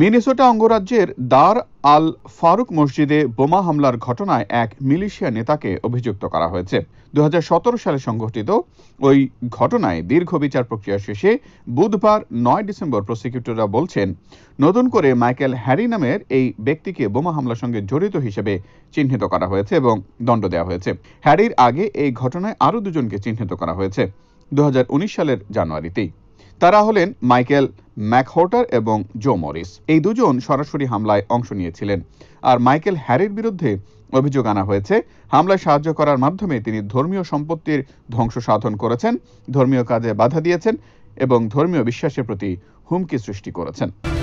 Minnesota অঙ্গরাজ্যের দার আল ফারুক মসজিদে বোমা হামলার ঘটনায় এক মিলিশিয়া নেতাকে অভিযুক্ত করা হয়েছে দু সালে সংঘটিত ওই ঘটনায় দীর্ঘ বিচার প্রক্রিয়া শেষে বুধবার নয় ডিসেম্বর প্রসিকিউটররা বলছেন নতুন করে মাইকেল হ্যারি নামের এই ব্যক্তিকে বোমা হামলার সঙ্গে জড়িত হিসেবে চিহ্নিত করা হয়েছে এবং দণ্ড দেওয়া হয়েছে হ্যারির আগে এই ঘটনায় আরও দুজনকে চিহ্নিত করা হয়েছে দু সালের জানুয়ারিতেই তারা হলেন মাইকেল ম্যাকহোটার এবং জো মরিস এই দুজন সরাসরি হামলায় অংশ নিয়েছিলেন আর মাইকেল হ্যারির বিরুদ্ধে অভিযোগ আনা হয়েছে হামলায় সাহায্য করার মাধ্যমে তিনি ধর্মীয় সম্পত্তির ধ্বংস সাধন করেছেন ধর্মীয় কাজে বাধা দিয়েছেন এবং ধর্মীয় বিশ্বাসের প্রতি হুমকি সৃষ্টি করেছেন